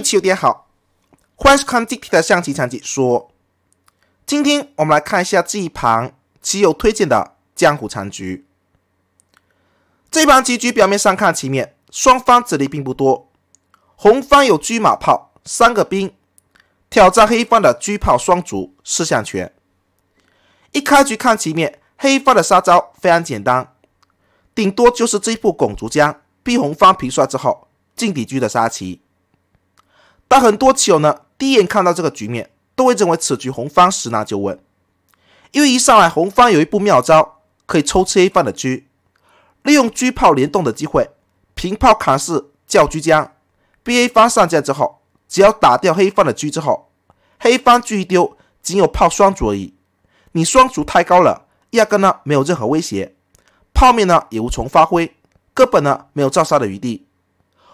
棋友有点好，欢迎收看今天的象棋场解。说，今天我们来看一下这一盘棋友推荐的江湖残局。这盘棋局表面上看棋面，双方子力并不多。红方有车马炮三个兵，挑战黑方的车炮双卒四象全。一开局看棋面，黑方的杀招非常简单，顶多就是这一步拱卒将，逼红方平帅之后进底车的杀棋。但很多棋友呢，第一眼看到这个局面，都会认为此局红方十拿九稳，因为一上来红方有一步妙招，可以抽吃黑方的车，利用车炮联动的机会，平炮砍士叫车将。B A 方上将之后，只要打掉黑方的车之后，黑方车一丢，仅有炮双卒而已，你双卒太高了，压根呢没有任何威胁，炮面呢也无从发挥，根本呢没有造杀的余地。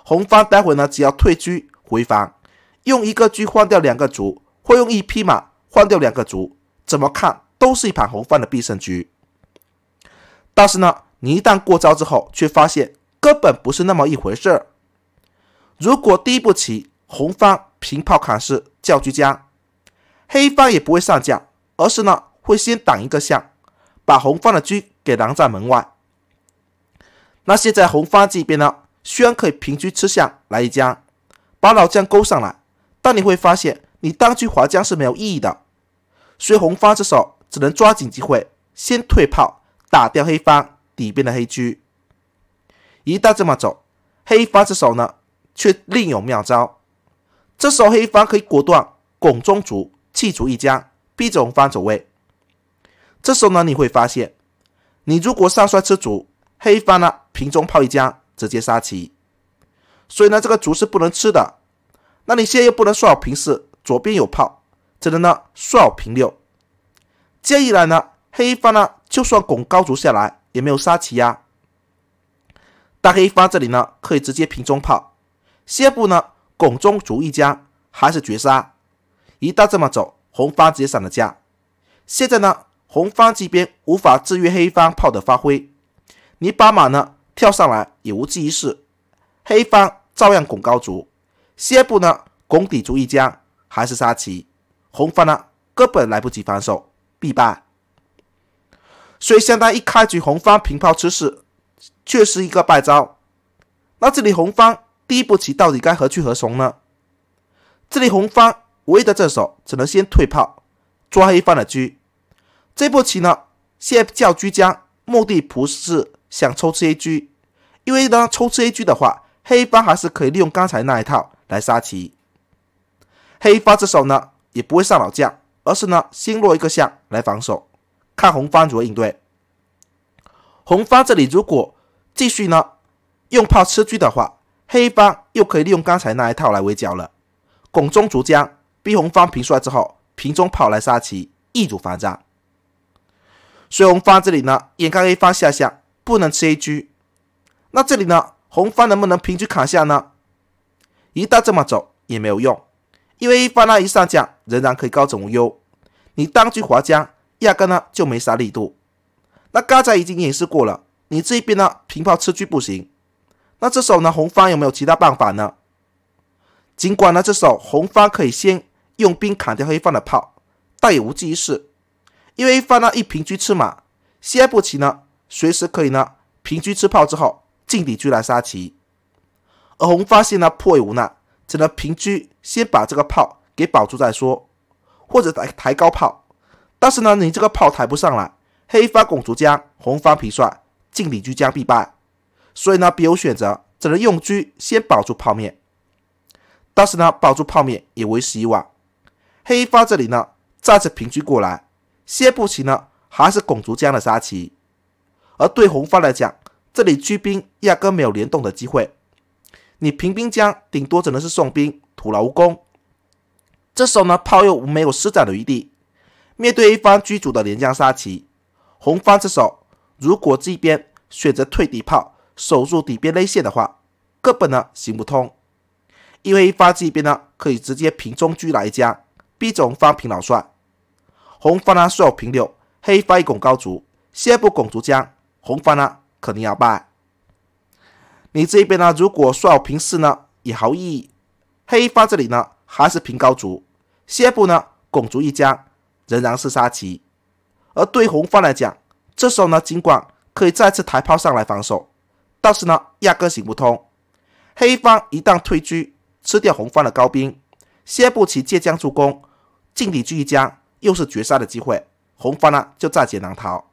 红方待会呢，只要退车回防。用一个车换掉两个卒，或用一匹马换掉两个卒，怎么看都是一盘红方的必胜局。但是呢，你一旦过招之后，却发现根本不是那么一回事儿。如果第一步棋红方平炮砍士叫车将，黑方也不会上将，而是呢会先挡一个象，把红方的车给拦在门外。那现在红方这边呢，虽然可以平车吃象来一将，把老将勾上来。但你会发现，你当车滑将是没有意义的，所以红方之手只能抓紧机会，先退炮打掉黑方底边的黑车。一旦这么走，黑方之手呢，却另有妙招。这时候黑方可以果断拱中卒，弃卒一将逼着红方走位。这时候呢，你会发现，你如果上帅吃卒，黑方呢平中炮一将直接杀棋。所以呢，这个卒是不能吃的。那你现在又不能算好平四，左边有炮，只能呢算好平六，这样一来呢，黑方呢就算拱高卒下来，也没有杀棋呀。大黑方这里呢可以直接平中炮，下一步呢拱中卒一家还是绝杀。一旦这么走，红方直接散了家。现在呢，红方这边无法制约黑方炮的发挥，你把马呢跳上来也无济于事，黑方照样拱高卒。下一步呢？拱底卒一将还是杀棋？红方呢？根本来不及防守，必败。所以，相当于一开局红方平炮吃士，却是一个败招。那这里红方第一步棋到底该何去何从呢？这里红方唯一的这手，只能先退炮抓黑方的车。这步棋呢，先叫车将，目的不是想抽吃 A 车，因为呢，抽吃 A 车的话，黑方还是可以利用刚才那一套。来杀棋，黑方之手呢，也不会上老将，而是呢，先落一个象来防守，看红方如何应对。红方这里如果继续呢，用炮吃车的话，黑方又可以利用刚才那一套来围剿了，拱中卒将，逼红方平出来之后，平中炮来杀棋，易主反战。所以红方这里呢，眼看黑方下象，不能吃车，那这里呢，红方能不能平车卡象呢？一旦这么走也没有用，因为一方呢一上将仍然可以高枕无忧。你当居滑将，压根呢就没啥力度。那刚才已经演示过了，你这一边呢平炮吃车不行。那这手呢红方有没有其他办法呢？尽管呢这手红方可以先用兵砍掉黑方的炮，但也无济于事，因为一方呢一平车吃马，下一步棋呢随时可以呢平车吃炮之后进底车来杀棋。而红发现呢，迫于无奈，只能平车先把这个炮给保住再说，或者抬抬高炮。但是呢，你这个炮抬不上来，黑方拱卒将，红方平帅，进里居将必败。所以呢，别无选择，只能用车先保住炮面。但是呢，保住炮面也为时已晚。黑方这里呢，再次平车过来，先不棋呢，还是拱卒将的杀棋。而对红方来讲，这里车兵压根没有联动的机会。你平兵将，顶多只能是送兵，徒劳无功。这时候呢，炮又没有施展的余地。面对一方居主的连将杀棋，红方这手如果这边选择退底炮守住底边内线的话，根本呢行不通，因为一方这边呢可以直接平中车来将，逼着红方平老帅。红方呢是要平柳，黑方一拱高卒，下一步拱卒将，红方呢肯定要败。你这边呢？如果说平四呢，也毫无意义。黑方这里呢，还是平高卒，斜步呢拱卒一将，仍然是杀棋。而对红方来讲，这时候呢，尽管可以再次抬炮上来防守，但是呢压根行不通。黑方一旦退居，吃掉红方的高兵，先步棋借将助攻，进底居一将，又是绝杀的机会。红方呢就在劫难逃。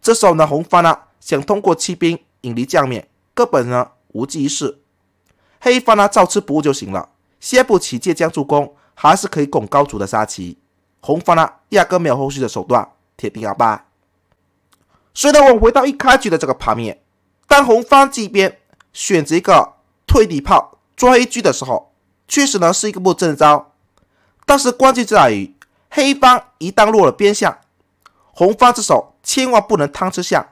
这时候呢，红方呢想通过弃兵引离将面。根本呢无济于事，黑方呢照吃不误就行了，先不起借将助攻还是可以拱高卒的杀棋。红方呢压根没有后续的手段，铁定要败。所以呢，我们回到一开局的这个盘面，当红方这边选择一个退底炮捉黑车的时候，确实呢是一个不正招，但是关键在于黑方一旦落了边象，红方这手千万不能贪吃象，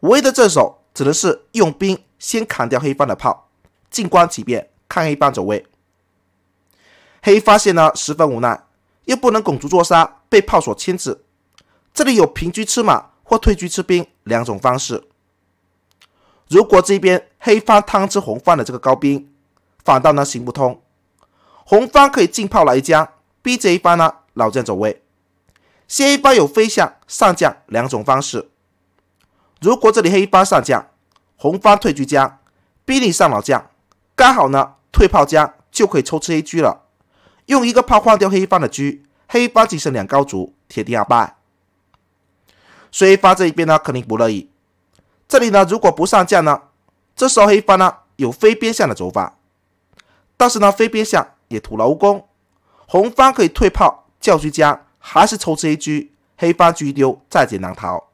唯一的这手。指的是用兵先砍掉黑方的炮，静观其变，看黑方走位。黑发现呢十分无奈，又不能拱卒作杀，被炮所牵制。这里有平车吃马或退车吃兵两种方式。如果这边黑方贪吃红方的这个高兵，反倒呢行不通。红方可以进炮来将，逼着一方呢老将走位。黑方有飞象上将两种方式。如果这里黑方上将，红方退居将，兵力上老将，刚好呢退炮将就可以抽吃黑车了，用一个炮换掉黑方的车，黑方仅剩两高卒，铁定要败。所黑方这一边呢肯定不乐意，这里呢如果不上将呢，这时候黑方呢有飞边象的走法，但是呢飞边象也徒劳无功，红方可以退炮叫居将，还是抽吃黑车，黑方车丢在劫难逃。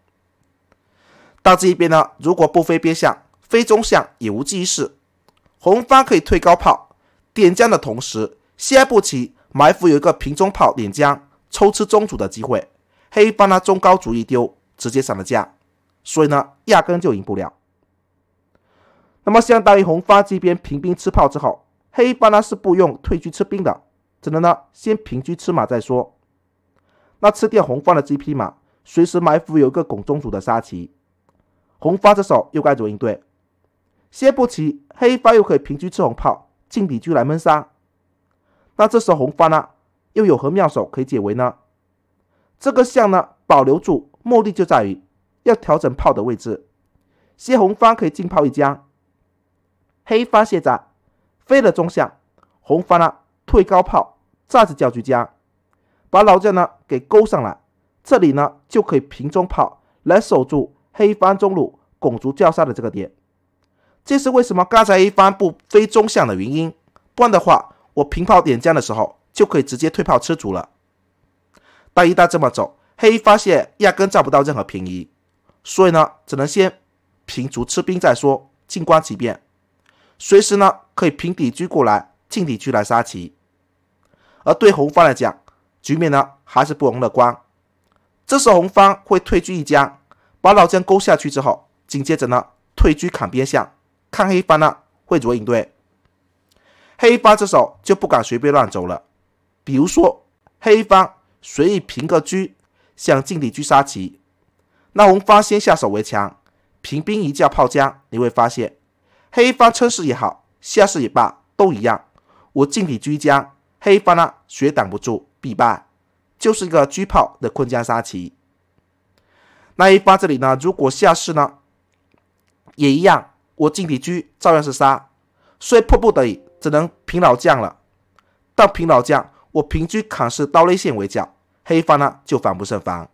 到这一边呢，如果不飞边象，飞中象也无济于事。红方可以退高炮，点将的同时，先步棋埋伏，有一个平中炮点将抽吃中卒的机会。黑方呢，中高卒一丢，直接上了将，所以呢，压根就赢不了。那么，相当于红方这边平兵吃炮之后，黑方呢是不用退车吃兵的，只能呢先平车吃马再说。那吃掉红方的这一匹马，随时埋伏有一个拱中卒的杀棋。红方这手又该如何应对？先不提黑方又可以平车吃红炮，进底车来闷杀。那这时候红方呢，又有何妙手可以解围呢？这个象呢，保留住目的就在于要调整炮的位置。先红方可以进炮一将，黑方卸在飞了中象，红方呢退高炮，炸次叫车将，把老将呢给勾上来，这里呢就可以平中炮来守住。黑方中路拱卒叫杀的这个点，这是为什么刚才黑方不飞中象的原因。不然的话，我平炮点将的时候就可以直接退炮吃卒了。但一旦这么走，黑发现压根占不到任何便宜，所以呢，只能先平卒吃兵再说，静观其变，随时呢可以平底车过来进底车来杀棋。而对红方来讲，局面呢还是不容乐观。这时红方会退居一将。把老将勾下去之后，紧接着呢，退车砍边象，看黑方呢会如何应对。黑方这时候就不敢随便乱走了。比如说，黑方随意平个车，想进底车杀棋，那红方先下手为强，平兵一架炮将，你会发现，黑方车死也好，下士也罢，都一样。我进底车将，黑方呢血挡不住，必败，就是一个车炮的困将杀棋。那一发这里呢？如果下士呢，也一样，我进底居照样是杀，所以迫不得已只能平老将了。但平老将，我平车砍是刀勒线围剿，黑方呢就防不胜防。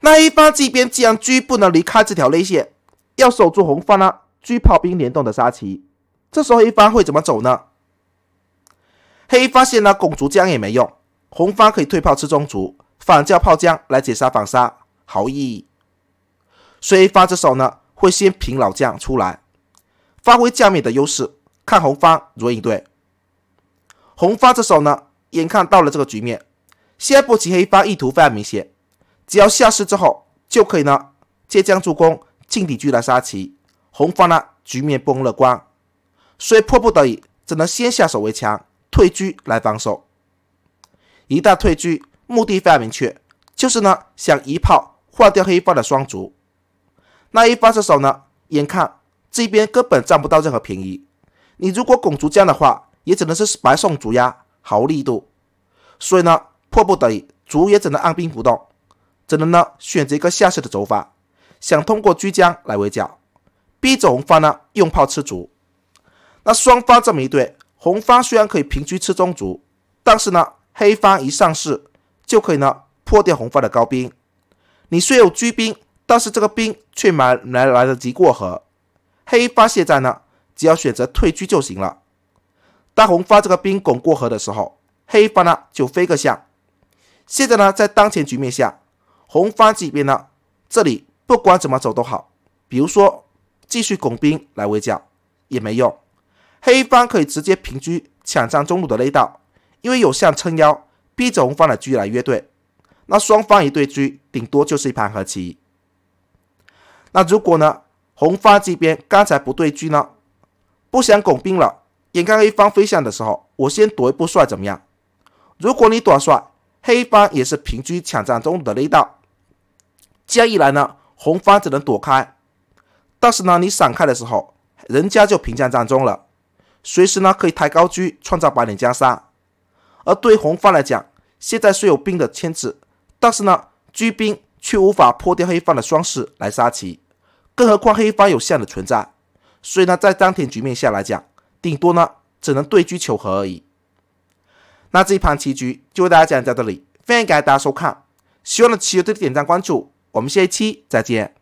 那一方边既然车不能离开这条勒线，要守住红方呢车炮兵联动的杀棋，这时候一方会怎么走呢？黑方现在拱卒将也没用，红方可以退炮吃中卒，反叫炮将来解杀反杀。毫意，义。所以发这手呢，会先平老将出来，发挥将面的优势，看红方如何应对。红方这手呢，眼看到了这个局面，先布棋，黑方意图非常明显，只要下士之后，就可以呢借将助攻，进底居来杀棋。红方呢，局面不容乐观，所以迫不得已，只能先下手为强，退居来防守。一旦退居，目的非常明确，就是呢想一炮。化掉黑方的双卒，那一方射手呢？眼看这边根本占不到任何便宜。你如果拱卒将的话，也只能是白送卒呀，毫无力度。所以呢，迫不得已，卒也只能按兵不动，只能呢选择一个下士的走法，想通过居将来围剿，逼着红方呢用炮吃卒。那双方这么一对，红方虽然可以平车吃中卒，但是呢，黑方一上士就可以呢破掉红方的高兵。你虽有居兵，但是这个兵却没来来得及过河。黑方现在呢，只要选择退居就行了。当红方这个兵拱过河的时候，黑方呢就飞个象。现在呢，在当前局面下，红方这边呢，这里不管怎么走都好，比如说继续拱兵来围剿也没用，黑方可以直接平车抢占中路的内道，因为有象撑腰，逼着红方的车来约队。那双方一对狙，顶多就是一盘和棋。那如果呢，红方这边刚才不对狙呢，不想拱兵了，眼看黑方飞象的时候，我先躲一步帅怎么样？如果你躲帅，黑方也是平车抢占中路的那道。这样一来呢，红方只能躲开，但是呢，你闪开的时候，人家就平将占中了，随时呢可以抬高车创造白领加杀。而对红方来讲，现在虽有兵的牵制。但是呢，车兵却无法破掉黑方的双士来杀棋，更何况黑方有象的存在，所以呢，在当前局面下来讲，顶多呢，只能对车求和而已。那这一盘棋局就为大家讲到这里，非常感谢大家收看，希望的棋友多点赞关注，我们下一期再见。